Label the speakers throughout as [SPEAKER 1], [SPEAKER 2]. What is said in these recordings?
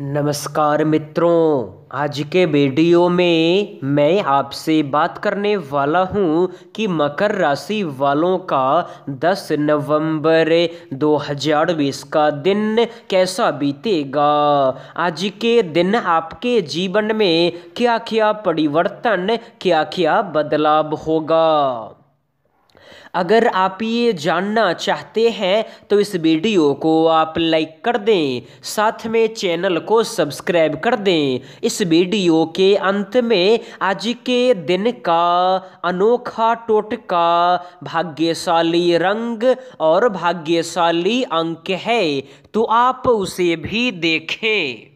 [SPEAKER 1] नमस्कार मित्रों आज के वीडियो में मैं आपसे बात करने वाला हूं कि मकर राशि वालों का 10 नवंबर 2020 का दिन कैसा बीतेगा आज के दिन आपके जीवन में क्या क्या परिवर्तन क्या क्या बदलाव होगा अगर आप ये जानना चाहते हैं तो इस वीडियो को आप लाइक कर दें साथ में चैनल को सब्सक्राइब कर दें इस वीडियो के अंत में आज के दिन का अनोखा टोटका भाग्यशाली रंग और भाग्यशाली अंक है तो आप उसे भी देखें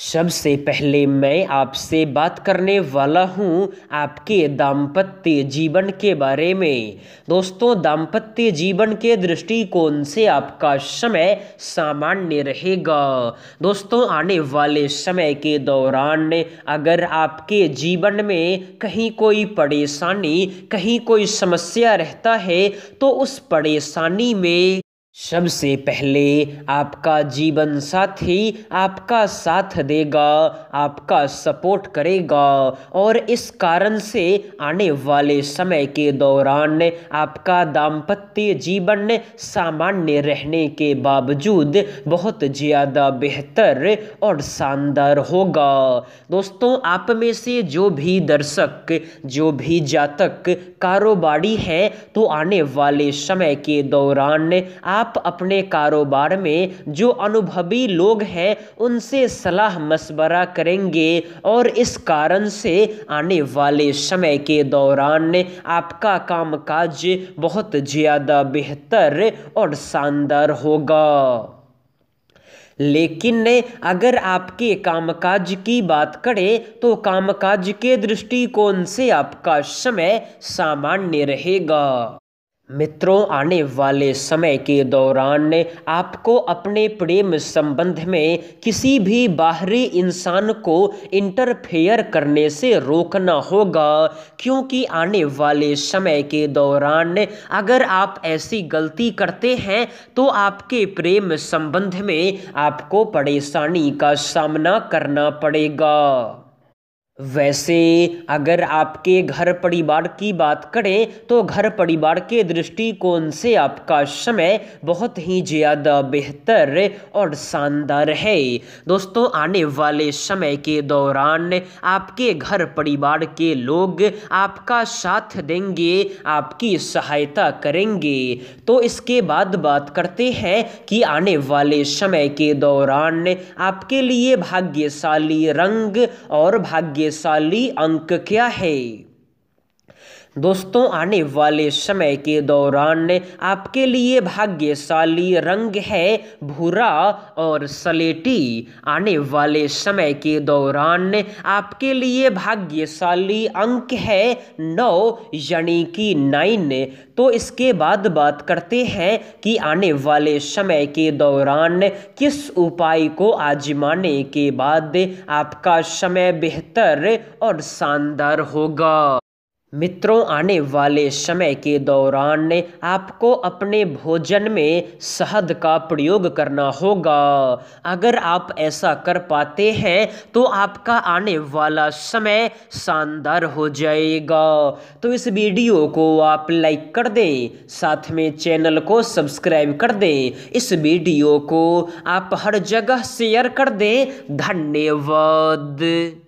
[SPEAKER 1] सबसे पहले मैं आपसे बात करने वाला हूँ आपके दाम्पत्य जीवन के बारे में दोस्तों दाम्पत्य जीवन के दृष्टिकोण से आपका समय सामान्य रहेगा दोस्तों आने वाले समय के दौरान अगर आपके जीवन में कहीं कोई परेशानी कहीं कोई समस्या रहता है तो उस परेशानी में सबसे पहले आपका जीवन साथी आपका साथ देगा आपका सपोर्ट करेगा और इस कारण से आने वाले समय के दौरान आपका दाम्पत्य जीवन सामान्य रहने के बावजूद बहुत ज़्यादा बेहतर और शानदार होगा दोस्तों आप में से जो भी दर्शक जो भी जातक कारोबारी हैं तो आने वाले समय के दौरान आप आप अपने कारोबार में जो अनुभवी लोग हैं उनसे सलाह मशवरा करेंगे और इस कारण से आने वाले समय के दौरान आपका कामकाज बहुत ज़्यादा बेहतर और शानदार होगा लेकिन अगर आपके कामकाज की बात करें तो कामकाज के दृष्टिकोण से आपका समय सामान्य रहेगा मित्रों आने वाले समय के दौरान आपको अपने प्रेम संबंध में किसी भी बाहरी इंसान को इंटरफेयर करने से रोकना होगा क्योंकि आने वाले समय के दौरान अगर आप ऐसी गलती करते हैं तो आपके प्रेम संबंध में आपको परेशानी का सामना करना पड़ेगा वैसे अगर आपके घर परिवार की बात करें तो घर परिवार के दृष्टिकोण से आपका समय बहुत ही ज़्यादा बेहतर और शानदार है दोस्तों आने वाले समय के दौरान आपके घर परिवार के लोग आपका साथ देंगे आपकी सहायता करेंगे तो इसके बाद बात करते हैं कि आने वाले समय के दौरान आपके लिए भाग्यशाली रंग और भाग्य भाग्यशाली अंक क्या है दोस्तों आने वाले समय के दौरान आपके लिए भाग्यशाली रंग है भूरा और सलेटी आने वाले समय के दौरान आपके लिए भाग्यशाली अंक है नौ यानी कि नाइन तो इसके बाद बात करते हैं कि आने वाले समय के दौरान किस उपाय को आजमाने के बाद आपका समय बेहतर और शानदार होगा मित्रों आने वाले समय के दौरान आपको अपने भोजन में शहद का प्रयोग करना होगा अगर आप ऐसा कर पाते हैं तो आपका आने वाला समय शानदार हो जाएगा तो इस वीडियो को आप लाइक कर दें साथ में चैनल को सब्सक्राइब कर दें इस वीडियो को आप हर जगह शेयर कर दें धन्यवाद